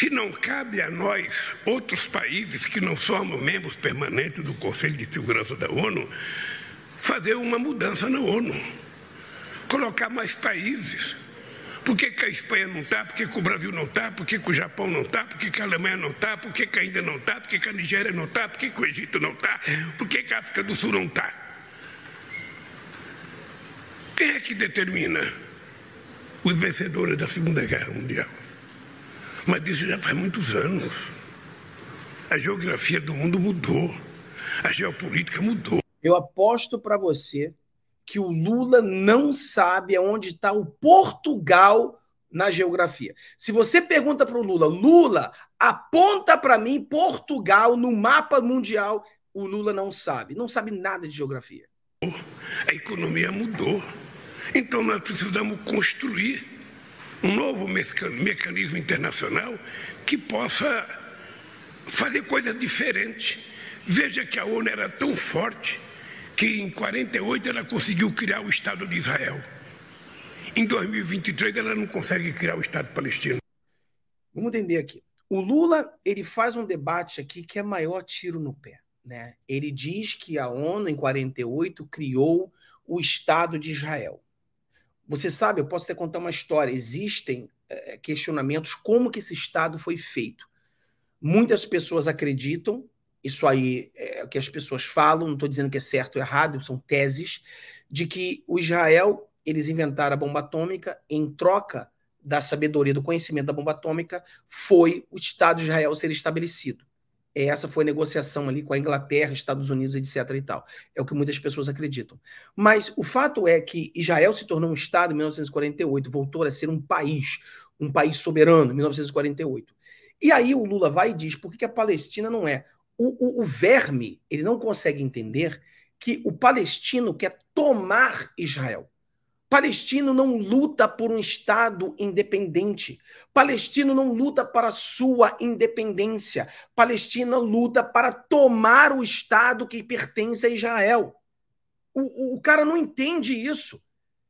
Se não cabe a nós, outros países que não somos membros permanentes do Conselho de Segurança da ONU, fazer uma mudança na ONU, colocar mais países. Por que, que a Espanha não está? Por que, que, o Brasil não está? Por que, que, o Japão não está? Por que, a Alemanha não está? Por que, a Índia não está? Por que, a Nigéria não está? Por que, o Egito não está? Por que, a África do Sul não está? Quem é que determina os vencedores da Segunda Guerra Mundial? Mas isso já faz muitos anos. A geografia do mundo mudou. A geopolítica mudou. Eu aposto para você que o Lula não sabe aonde está o Portugal na geografia. Se você pergunta para o Lula, Lula, aponta para mim Portugal no mapa mundial, o Lula não sabe. Não sabe nada de geografia. A economia mudou. Então nós precisamos construir um novo mecanismo internacional que possa fazer coisas diferentes. Veja que a ONU era tão forte que em 48 ela conseguiu criar o Estado de Israel. Em 2023 ela não consegue criar o Estado palestino. Vamos entender aqui. O Lula ele faz um debate aqui que é maior tiro no pé. Né? Ele diz que a ONU, em 48, criou o Estado de Israel. Você sabe, eu posso até contar uma história. Existem é, é, questionamentos como que esse Estado foi feito. Muitas pessoas acreditam, isso aí é, é o que as pessoas falam, não estou dizendo que é certo ou errado, são teses, de que o Israel, eles inventaram a bomba atômica em troca da sabedoria, do conhecimento da bomba atômica, foi o Estado de Israel ser estabelecido essa foi a negociação ali com a Inglaterra, Estados Unidos, etc. e tal. É o que muitas pessoas acreditam. Mas o fato é que Israel se tornou um Estado em 1948, voltou a ser um país, um país soberano em 1948. E aí o Lula vai e diz por que a Palestina não é. O, o, o verme, ele não consegue entender que o palestino quer tomar Israel. Palestino não luta por um Estado independente. Palestino não luta para sua independência. Palestina luta para tomar o Estado que pertence a Israel. O, o, o cara não entende isso.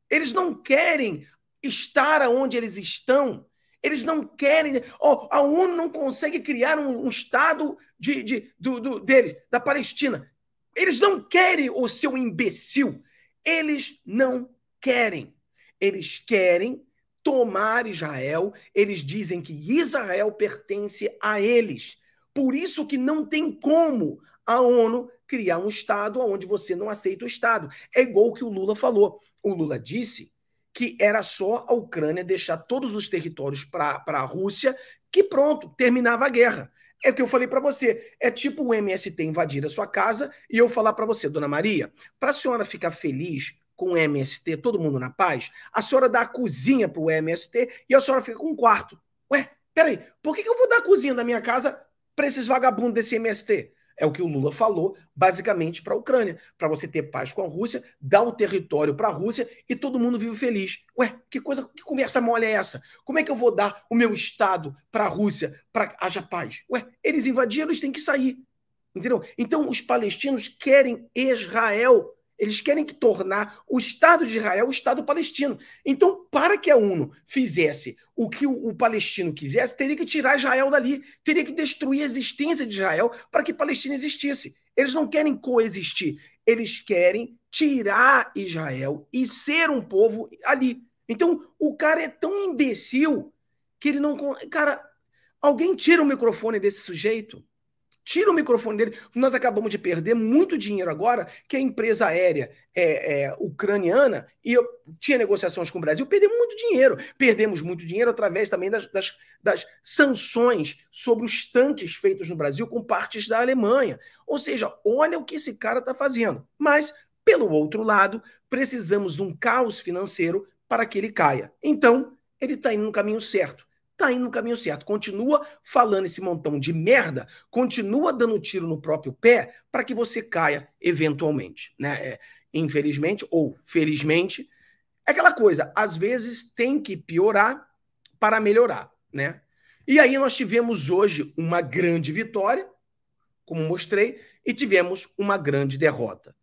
Eles não querem estar onde eles estão. Eles não querem. Oh, a ONU não consegue criar um, um Estado de, de, do, do, dele, da Palestina. Eles não querem o seu imbecil. Eles não querem. Eles querem tomar Israel, eles dizem que Israel pertence a eles. Por isso que não tem como a ONU criar um Estado onde você não aceita o Estado. É igual o que o Lula falou. O Lula disse que era só a Ucrânia deixar todos os territórios para a Rússia, que pronto, terminava a guerra. É o que eu falei para você. É tipo o MST invadir a sua casa e eu falar para você, dona Maria, para a senhora ficar feliz com o MST, todo mundo na paz, a senhora dá a cozinha para o MST e a senhora fica com um quarto. Ué, peraí, por que, que eu vou dar a cozinha da minha casa para esses vagabundos desse MST? É o que o Lula falou, basicamente, para a Ucrânia. Para você ter paz com a Rússia, dá o território para a Rússia e todo mundo vive feliz. Ué, que coisa, que conversa mole é essa? Como é que eu vou dar o meu Estado para a Rússia para haja paz? Ué, eles invadiram, eles têm que sair. Entendeu? Então, os palestinos querem Israel eles querem que tornar o Estado de Israel o Estado palestino. Então, para que a UNO fizesse o que o, o palestino quisesse, teria que tirar Israel dali, teria que destruir a existência de Israel para que Palestina existisse. Eles não querem coexistir, eles querem tirar Israel e ser um povo ali. Então, o cara é tão imbecil que ele não. Cara, alguém tira o microfone desse sujeito. Tira o microfone dele. Nós acabamos de perder muito dinheiro agora, que a empresa aérea é, é, ucraniana e eu tinha negociações com o Brasil, perdemos muito dinheiro. Perdemos muito dinheiro através também das, das, das sanções sobre os tanques feitos no Brasil com partes da Alemanha. Ou seja, olha o que esse cara está fazendo. Mas, pelo outro lado, precisamos de um caos financeiro para que ele caia. Então, ele está indo no caminho certo tá indo no caminho certo. Continua falando esse montão de merda, continua dando tiro no próprio pé para que você caia eventualmente, né? É, infelizmente ou felizmente, é aquela coisa, às vezes tem que piorar para melhorar, né? E aí nós tivemos hoje uma grande vitória, como mostrei, e tivemos uma grande derrota.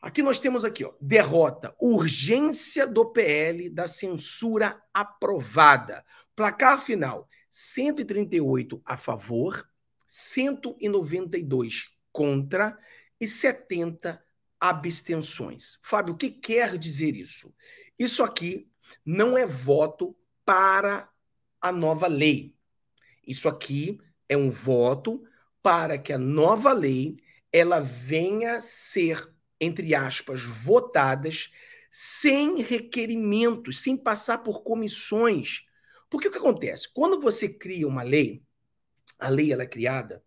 Aqui nós temos aqui, ó, derrota, urgência do PL da censura aprovada. Placar final: 138 a favor, 192 contra e 70 abstenções. Fábio, o que quer dizer isso? Isso aqui não é voto para a nova lei. Isso aqui é um voto para que a nova lei ela venha ser, entre aspas, votadas sem requerimentos, sem passar por comissões porque o que acontece? Quando você cria uma lei, a lei ela é criada,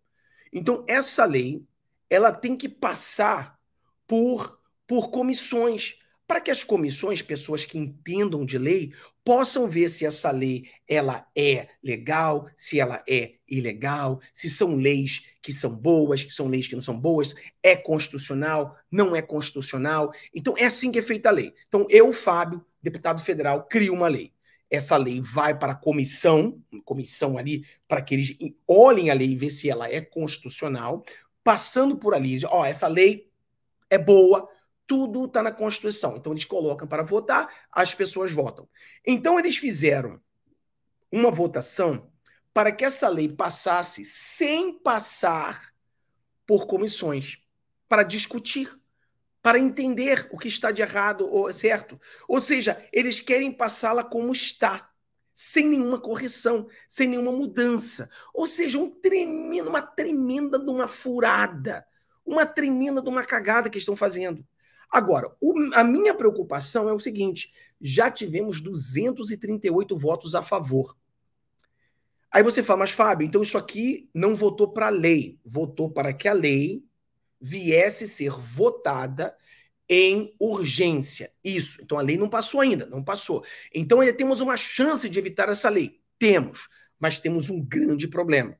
então essa lei ela tem que passar por, por comissões, para que as comissões, pessoas que entendam de lei, possam ver se essa lei ela é legal, se ela é ilegal, se são leis que são boas, que são leis que não são boas, é constitucional, não é constitucional. Então é assim que é feita a lei. Então eu, Fábio, deputado federal, crio uma lei essa lei vai para a comissão, comissão ali, para que eles olhem a lei e vejam se ela é constitucional, passando por ali, ó, essa lei é boa, tudo está na Constituição. Então eles colocam para votar, as pessoas votam. Então eles fizeram uma votação para que essa lei passasse sem passar por comissões para discutir para entender o que está de errado ou certo. Ou seja, eles querem passá-la como está, sem nenhuma correção, sem nenhuma mudança. Ou seja, um tremendo, uma tremenda de uma furada, uma tremenda de uma cagada que estão fazendo. Agora, o, a minha preocupação é o seguinte: já tivemos 238 votos a favor. Aí você fala, mas Fábio, então isso aqui não votou para a lei, votou para que a lei viesse ser votada em urgência. Isso. Então a lei não passou ainda, não passou. Então ainda temos uma chance de evitar essa lei. Temos, mas temos um grande problema.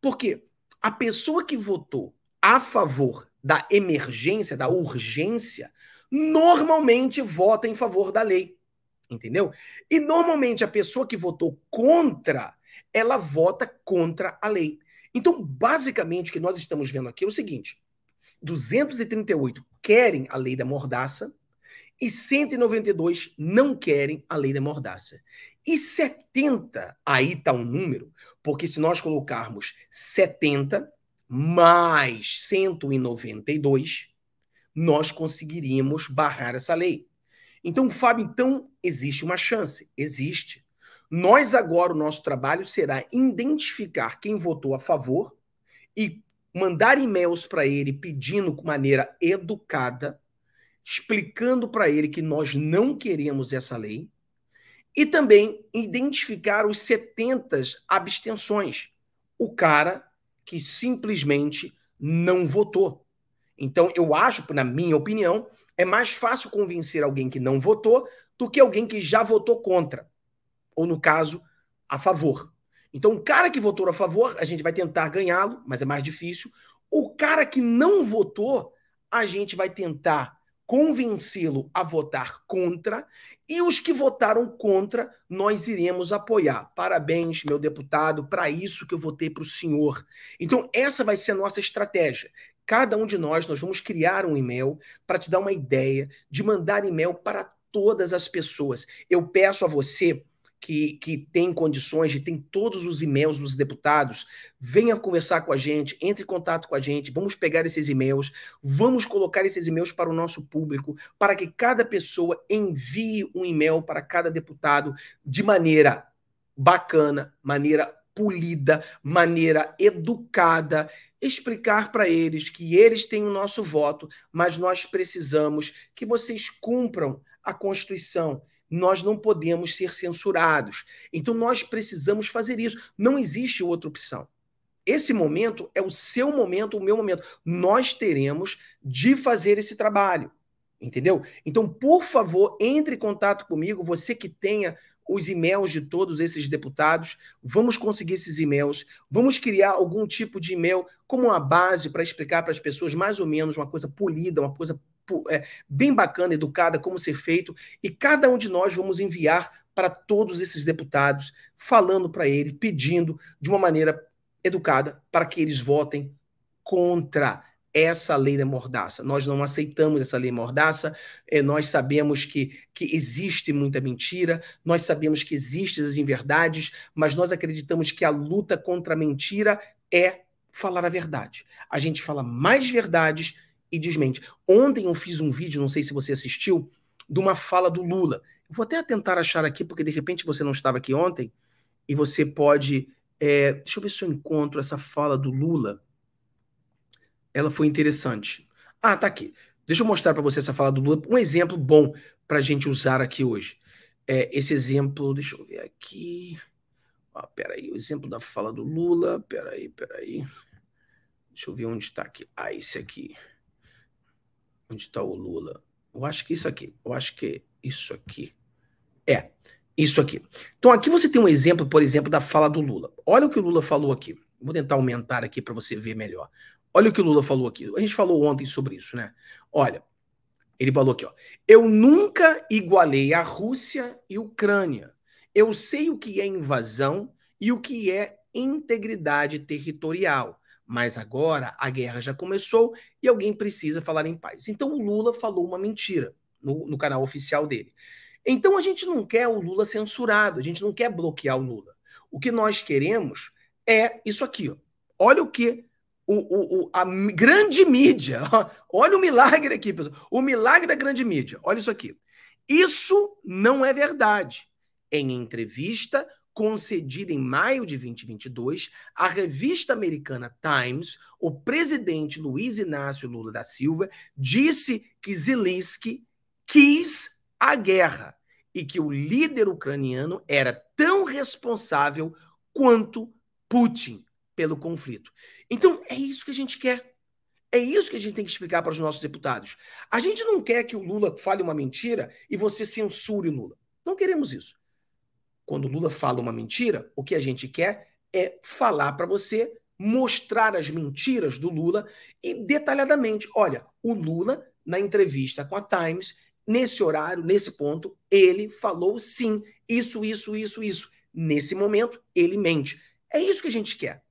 Porque a pessoa que votou a favor da emergência, da urgência, normalmente vota em favor da lei. Entendeu? E normalmente a pessoa que votou contra, ela vota contra a lei. Então, basicamente, o que nós estamos vendo aqui é o seguinte: 238 querem a lei da mordaça e 192 não querem a lei da mordaça. E 70, aí está um número, porque se nós colocarmos 70 mais 192, nós conseguiríamos barrar essa lei. Então, Fábio, então existe uma chance, existe. Nós agora o nosso trabalho será identificar quem votou a favor e mandar e-mails para ele pedindo de maneira educada, explicando para ele que nós não queremos essa lei, e também identificar os 70 abstenções, o cara que simplesmente não votou. Então, eu acho, na minha opinião, é mais fácil convencer alguém que não votou do que alguém que já votou contra, ou no caso, a favor. Então, o cara que votou a favor, a gente vai tentar ganhá-lo, mas é mais difícil. O cara que não votou, a gente vai tentar convencê-lo a votar contra, e os que votaram contra, nós iremos apoiar. Parabéns, meu deputado, para isso que eu votei para o senhor. Então, essa vai ser a nossa estratégia. Cada um de nós, nós vamos criar um e-mail para te dar uma ideia de mandar e-mail para todas as pessoas. Eu peço a você que, que tem condições de tem todos os e-mails dos deputados, venha conversar com a gente, entre em contato com a gente, vamos pegar esses e-mails, vamos colocar esses e-mails para o nosso público, para que cada pessoa envie um e-mail para cada deputado de maneira bacana, maneira polida, maneira educada, explicar para eles que eles têm o nosso voto, mas nós precisamos que vocês cumpram a Constituição, nós não podemos ser censurados. Então nós precisamos fazer isso. Não existe outra opção. Esse momento é o seu momento, o meu momento. Nós teremos de fazer esse trabalho. Entendeu? Então, por favor, entre em contato comigo, você que tenha os e-mails de todos esses deputados, vamos conseguir esses e-mails, vamos criar algum tipo de e-mail como uma base para explicar para as pessoas mais ou menos uma coisa polida, uma coisa Tipo, é, bem bacana, educada, como ser feito, e cada um de nós vamos enviar para todos esses deputados, falando para ele, pedindo de uma maneira educada para que eles votem contra essa lei da mordaça. Nós não aceitamos essa lei mordaça, é, nós sabemos que, que existe muita mentira, nós sabemos que existem as inverdades, mas nós acreditamos que a luta contra a mentira é falar a verdade. A gente fala mais verdades e desmente. Ontem eu fiz um vídeo, não sei se você assistiu, de uma fala do Lula. Vou até tentar achar aqui, porque de repente você não estava aqui ontem, e você pode. É, deixa eu ver se eu encontro essa fala do Lula. Ela foi interessante. Ah, tá aqui. Deixa eu mostrar para você essa fala do Lula, um exemplo bom para a gente usar aqui hoje. É, esse exemplo, deixa eu ver aqui. Ah, peraí, o exemplo da fala do Lula. Peraí, peraí. Deixa eu ver onde está aqui. Ah, esse aqui. Onde está o Lula? Eu acho que isso aqui. Eu acho que isso aqui. É, isso aqui. Então aqui você tem um exemplo, por exemplo, da fala do Lula. Olha o que o Lula falou aqui. Vou tentar aumentar aqui para você ver melhor. Olha o que o Lula falou aqui. A gente falou ontem sobre isso, né? Olha, ele falou aqui, ó. Eu nunca igualei a Rússia e a Ucrânia. Eu sei o que é invasão e o que é integridade territorial. Mas agora a guerra já começou e alguém precisa falar em paz. Então o Lula falou uma mentira no, no canal oficial dele. Então a gente não quer o Lula censurado, a gente não quer bloquear o Lula. O que nós queremos é isso aqui. Ó. Olha o que o, o, o, a grande mídia. Olha o milagre aqui, pessoal. O milagre da grande mídia. Olha isso aqui. Isso não é verdade. Em entrevista, concedida em maio de 2022 à revista americana Times, o presidente Luiz Inácio Lula da Silva disse que Zelensky quis a guerra e que o líder ucraniano era tão responsável quanto Putin pelo conflito. Então, é isso que a gente quer. É isso que a gente tem que explicar para os nossos deputados. A gente não quer que o Lula fale uma mentira e você censure o Lula. Não queremos isso. Quando o Lula fala uma mentira, o que a gente quer é falar para você, mostrar as mentiras do Lula e detalhadamente. Olha, o Lula, na entrevista com a Times, nesse horário, nesse ponto, ele falou sim, isso, isso, isso, isso. Nesse momento, ele mente. É isso que a gente quer.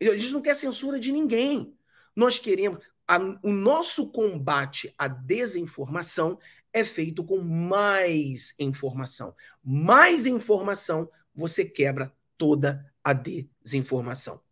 A gente não quer censura de ninguém. Nós queremos. A, o nosso combate à desinformação é feito com mais informação. Mais informação, você quebra toda a desinformação.